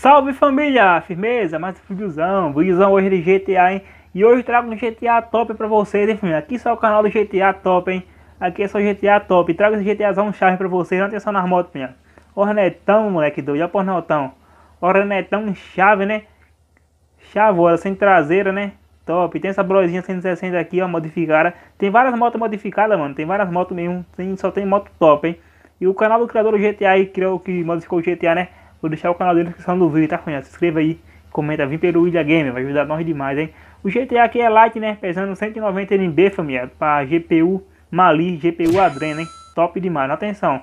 Salve família, firmeza, mais um vídeozão, vídeozão hoje de GTA, hein? E hoje trago um GTA top pra vocês, hein, família? Aqui só o canal do GTA top, hein? Aqui é só GTA top, trago esse GTAzão chave pra vocês, não atenção nas motos, minha. Ornetão, moleque doido, olha o Ornetão. Ornetão chave, né? Chavola, sem traseira, né? Top, tem essa brozinha 160 aqui, ó, modificada. Tem várias motos modificadas, mano, tem várias motos mesmo, tem, só tem moto top, hein? E o canal do criador do GTA aí, criou, que modificou o GTA, né? Vou deixar o canal dele na descrição do vídeo, tá, cunhado? Se inscreva aí, comenta, vim pelo William Gamer, vai ajudar nós demais, hein? O GTA aqui é light, né? Pesando 190 MB, família, para GPU Mali, GPU Adreno, hein? Top demais, atenção.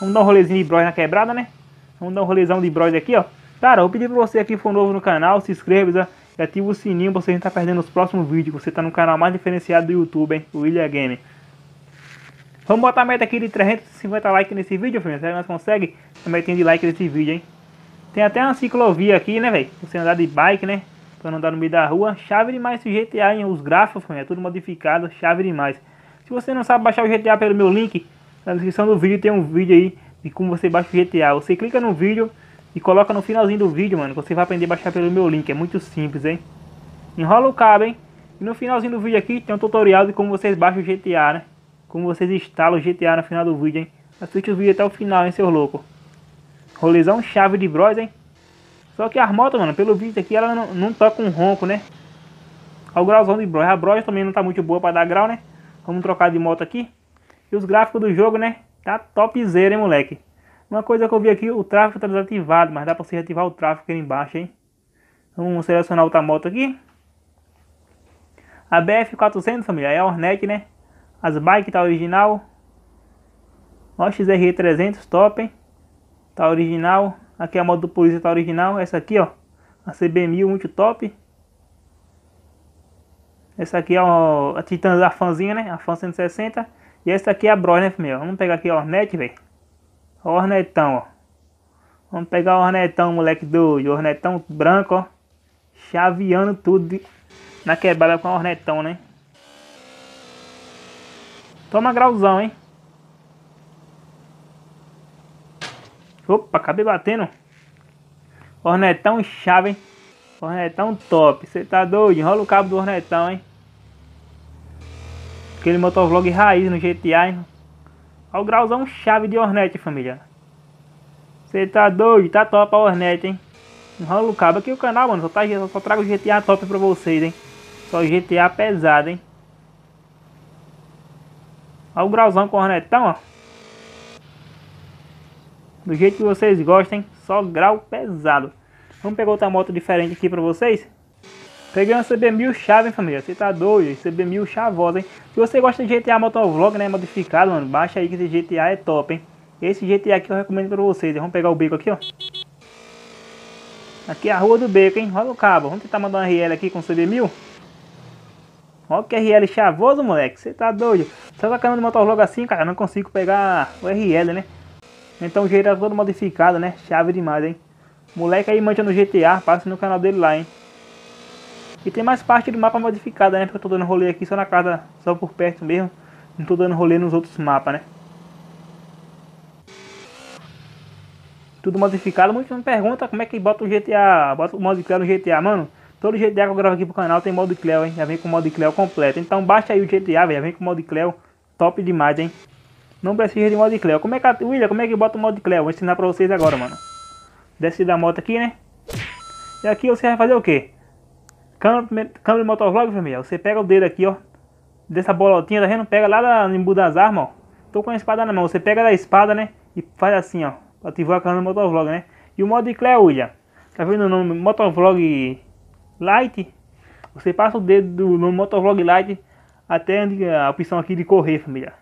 Vamos dar um rolezinho de broz na quebrada, né? Vamos dar um rolezão de broz aqui, ó. Cara, vou pedir pra você aqui, for novo no canal, se inscreva e ativa o sininho pra você não estar tá perdendo os próximos vídeos. Você tá no canal mais diferenciado do YouTube, hein? O William Gamer. Vamos botar a meta aqui de 350 likes nesse vídeo, família. Será que nós conseguimos? tem de like nesse vídeo, hein? Tem até uma ciclovia aqui, né, velho? Você andar de bike, né? Pra não andar no meio da rua. Chave demais esse GTA, hein? Os gráficos, é tudo modificado. Chave demais. Se você não sabe baixar o GTA pelo meu link, na descrição do vídeo tem um vídeo aí de como você baixa o GTA. Você clica no vídeo e coloca no finalzinho do vídeo, mano. Você vai aprender a baixar pelo meu link. É muito simples, hein? Enrola o cabo, hein? E no finalzinho do vídeo aqui tem um tutorial de como vocês baixam o GTA, né? Como vocês instalam o GTA no final do vídeo, hein? Assiste o vídeo até o final, hein, seu louco? Rolezão chave de bros, hein? Só que a motos, mano, pelo visto aqui, ela não, não toca um ronco, né? Olha o grauzão de bros. A bros também não tá muito boa pra dar grau, né? Vamos trocar de moto aqui. E os gráficos do jogo, né? Tá topzera, hein, moleque? Uma coisa que eu vi aqui, o tráfego tá desativado, mas dá pra você ativar o tráfego aqui embaixo, hein? Vamos selecionar outra moto aqui. A BF400, família, é a Hornet, né? As bike tá original. Ó, XR300, top, hein? tá original. Aqui a moto do Polícia tá original. Essa aqui, ó, a CB1000 muito top. Essa aqui é ó, a Titan da fanzinha, né? A fan 160. E essa aqui é a Bros, né, família? Vamos pegar aqui a Hornet, velho. Hornetão, ó. Vamos pegar o Hornetão, moleque do Hornetão branco, ó. Chaveando tudo na quebrada com o Hornetão, né? Toma grauzão, hein? Opa, acabei batendo. Hornetão chave, hein? Hornetão top. Você tá doido? Enrola o cabo do Hornetão, hein? Aquele motovlog raiz no GTA, hein? Olha o grauzão chave de Hornet, família. Você tá doido? Tá top a Hornet, hein? Enrola o cabo aqui o canal, mano. Só, tá, só, só trago GTA top pra vocês, hein? Só GTA pesado, hein? Olha o grauzão com o Hornetão, ó do jeito que vocês gostem, só grau pesado. Vamos pegar outra moto diferente aqui pra vocês? Peguei uma CB1000 chave, hein, família? Você tá doido? CB1000 chavosa, hein? Se você gosta de GTA Motovlog, né, modificado, mano, baixa aí que esse GTA é top, hein? Esse GTA aqui eu recomendo pra vocês. Vamos pegar o beco aqui, ó. Aqui é a rua do beco, hein? roda o cabo. Vamos tentar mandar uma RL aqui com CB1000. Olha que RL chavoso, moleque. Você tá doido. Só câmera de motovlog assim, cara, não consigo pegar o RL, né? Então gera todo modificado né? Chave demais, hein? Moleque aí manja no GTA, passa no canal dele lá, hein? E tem mais parte do mapa modificada, né? Porque eu tô dando rolê aqui só na casa, só por perto mesmo. Não tô dando rolê nos outros mapas, né? Tudo modificado. Muitos me pergunta como é que bota o GTA, bota o modo Cleo no GTA. Mano, todo GTA que eu gravo aqui pro canal tem modo Cleo, hein? Já vem com o modo Cleo completo. Então baixa aí o GTA, velho. Já vem com o modo Cleo. Top demais, hein? Não precisa de modo de Cleo. Como é que, William, como é que bota o modo de Cleo? Vou ensinar pra vocês agora, mano. Desce da moto aqui, né? E aqui você vai fazer o quê? Câmbio, câmbio motovlog, família. Você pega o dedo aqui, ó. Dessa bolotinha, tá vendo? Pega lá da, no embu das armas, ó. Tô com a espada na mão. Você pega da espada, né? E faz assim, ó. Ativar a câmera motovlog, né? E o modo de Cleo, William. Tá vendo o nome motovlog light? Você passa o dedo no no motovlog light até a opção aqui de correr, família.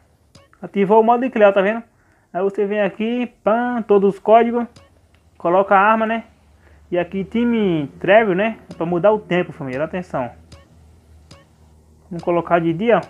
Ativou o modo de clear, tá vendo? Aí você vem aqui, pan, todos os códigos, coloca a arma, né? E aqui time travel, né? É pra mudar o tempo, família, atenção. Vamos colocar de dia,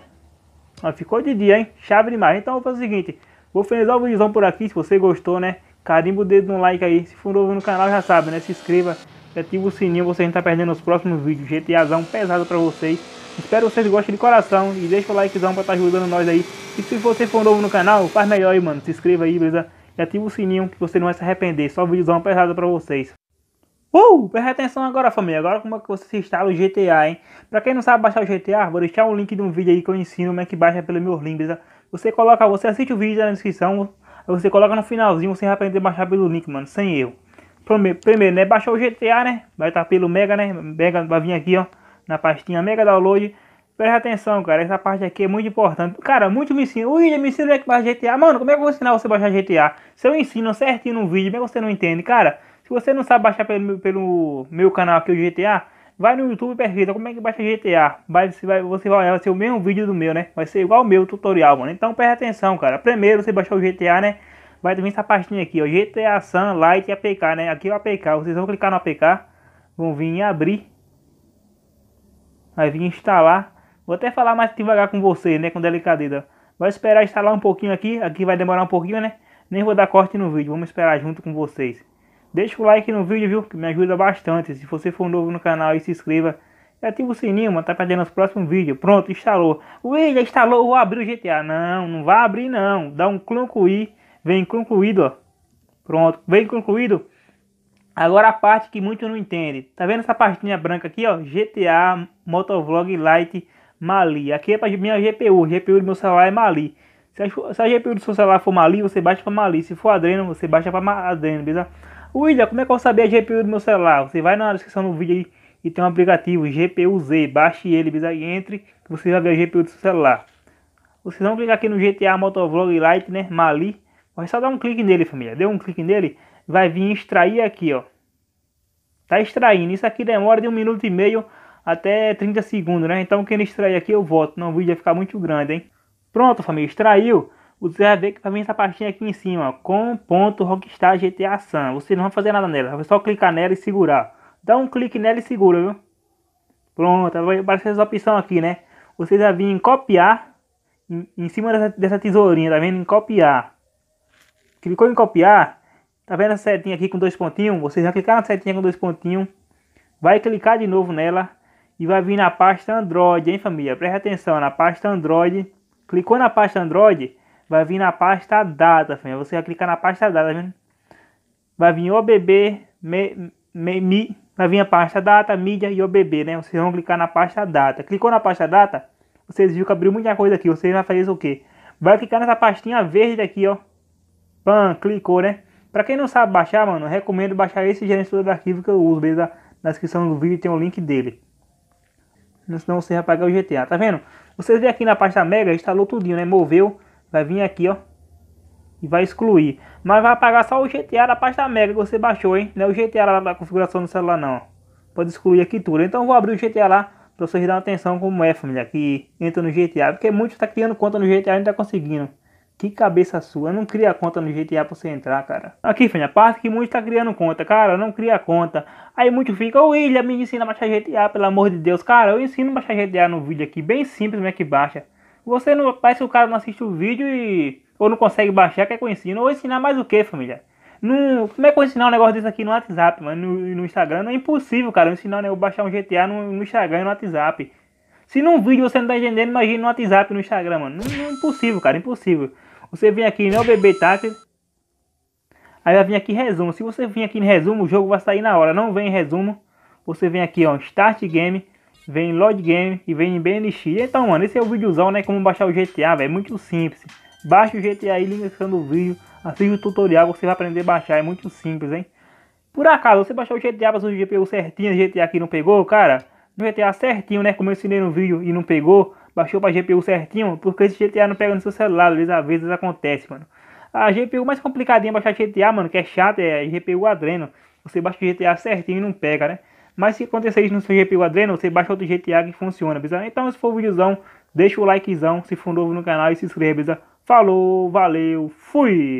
ó. ficou de dia, hein? Chave demais. Então vou fazer o seguinte, vou finalizar o vídeo por aqui, se você gostou, né? Carimba o dedo no like aí. Se for novo no canal, já sabe, né? Se inscreva, e ativa o sininho, você não tá perdendo os próximos vídeos. GTAzão pesado pra vocês. Espero que vocês gostem de coração e deixa o likezão pra estar tá ajudando nós aí. E se você for novo no canal, faz melhor aí, mano. Se inscreva aí, beleza? E ativa o sininho que você não vai se arrepender. Só vídeozão pesado pra vocês. Uh, presta atenção agora, família. Agora como é que você instala o GTA, hein? Pra quem não sabe baixar o GTA, vou deixar um link de um vídeo aí que eu ensino como é que baixa pelo meu link, beleza? Você coloca, você assiste o vídeo na descrição, aí você coloca no finalzinho, você vai aprender a baixar pelo link, mano, sem erro. Primeiro, né, baixou o GTA, né? Vai estar tá pelo Mega, né? Mega vai vir aqui, ó na pastinha Mega Download. Presta atenção, cara, essa parte aqui é muito importante. Cara, muito me ensina. William, me ensina é que baixa GTA. Mano, como é que eu vou ensinar você a baixar GTA? Se eu ensino certinho no vídeo, como é que você não entende? Cara, se você não sabe baixar pelo, pelo meu canal aqui, o GTA, vai no YouTube e como é que baixa GTA. Vai, você, vai, você vai, vai ser o mesmo vídeo do meu, né? Vai ser igual o meu tutorial, mano. Então presta atenção, cara. Primeiro você baixar o GTA, né? Vai vir essa pastinha aqui, ó. GTA Sun Light APK, né? Aqui é o APK. Vocês vão clicar no APK, vão vir em abrir. Vai vir instalar. Vou até falar mais devagar com vocês, né? Com delicadeza. Vai esperar instalar um pouquinho aqui. Aqui vai demorar um pouquinho, né? Nem vou dar corte no vídeo. Vamos esperar junto com vocês. Deixa o like no vídeo, viu? Que me ajuda bastante. Se você for novo no canal e se inscreva. E ativa o sininho, mano. Tá perdendo os próximos vídeos. Pronto, instalou. Ui, já instalou. Vou abrir o GTA. Não, não vai abrir, não. Dá um concluir. Vem concluído, ó. Pronto. Vem concluído. Agora a parte que muito não entende. Tá vendo essa pastinha branca aqui, ó? GTA Motovlog Lite Mali. Aqui é para minha GPU. A GPU do meu celular é Mali. Se a, se a GPU do seu celular for Mali, você baixa para Mali. Se for Adreno, você baixa para Adreno, beleza? William, como é que eu sabia a GPU do meu celular? Você vai na descrição do vídeo aí e tem um aplicativo GPU-Z. Baixe ele, beleza? E entre que você vai ver a GPU do seu celular. Vocês vão clicar aqui no GTA Motovlog Lite, né? Mali. Mas só dar um clique nele, família. Deu um clique nele vai vir extrair aqui, ó. Tá extraindo. Isso aqui demora de um minuto e meio até 30 segundos, né? Então quem extrair aqui eu volto, não o vídeo vai ficar muito grande, hein? Pronto, família, extraiu. Você vai ver que vai vir essa pastinha aqui em cima, ó, com ponto Rockstar GTA San. Você não vai fazer nada nela, vai só clicar nela e segurar. Dá um clique nela e segura, viu? Pronto, vai aparecer essa opção aqui, né? Você vai vir em copiar, em, em cima dessa, dessa tesourinha, tá vendo? Em copiar. Clicou em copiar, Tá vendo a setinha aqui com dois pontinhos? Vocês vão clicar na setinha com dois pontinhos. Vai clicar de novo nela. E vai vir na pasta Android, hein família? presta atenção, na pasta Android. Clicou na pasta Android, vai vir na pasta Data, família. Você vai clicar na pasta Data, tá vendo? Vai vir OBB, me, me, me, vai vir a pasta Data, Mídia e OBB, né? Vocês vão clicar na pasta Data. Clicou na pasta Data, vocês viram que abriu muita coisa aqui. Vocês vão fazer o quê? Vai clicar nessa pastinha verde aqui, ó. pan clicou, né? Para quem não sabe baixar, mano, recomendo baixar esse gerenciador de arquivo que eu uso, beleza? Na descrição do vídeo tem o um link dele. Senão você vai pagar o GTA, tá vendo? Vocês vê aqui na pasta Mega, instalou tudinho, né? Moveu, vai vir aqui, ó. E vai excluir. Mas vai apagar só o GTA da pasta Mega que você baixou, hein? Não é o GTA lá da configuração do celular, não. Pode excluir aqui tudo. Então vou abrir o GTA lá pra vocês darem atenção como é, família. Que entra no GTA. Porque muitos tá criando conta no GTA e não tá conseguindo. Que cabeça sua, não cria conta no GTA pra você entrar, cara. Aqui, filha, a parte que muito tá criando conta, cara, não cria conta. Aí muito fica, ô William, me ensina a baixar GTA, pelo amor de Deus. Cara, eu ensino a baixar GTA no vídeo aqui, bem simples como é que baixa. Você não, parece que o cara não assiste o vídeo e... Ou não consegue baixar, quer que eu ensino. Ou ensinar mais o que, família? como é que eu ensinar um negócio desse aqui no WhatsApp, mano, no, no Instagram? Não é impossível, cara, eu ensinar né, eu baixar um GTA no, no Instagram e no WhatsApp. Se num vídeo você não tá entendendo, imagina no WhatsApp, no Instagram, mano. Não, não é impossível, cara, impossível. Você vem aqui não né, beber tátil. Aí vai vir aqui resumo. Se você vir aqui em resumo, o jogo vai sair na hora. Não vem em resumo. Você vem aqui, ó, Start Game, vem em Load Game e vem em BNX. Então, mano, esse é o videozão, né? Como baixar o GTA, velho. É muito simples. Baixa o GTA e linkando no vídeo. Assiste o tutorial, você vai aprender a baixar. É muito simples, hein? Por acaso, você baixou o GTA para os GPU certinho, GTA aqui não pegou, cara? No GTA certinho, né? Como eu ensinei no vídeo e não pegou baixou pra GPU certinho, porque esse GTA não pega no seu celular, às vezes, às vezes acontece, mano. A GPU mais complicadinha baixar GTA, mano, que é chato, é GPU Adreno. Você baixa o GTA certinho e não pega, né? Mas se acontecer isso no seu GPU Adreno, você baixa outro GTA que funciona, beleza? Então, se for videozão, deixa o likezão, se for novo no canal e se inscreva, beleza? Falou, valeu, fui!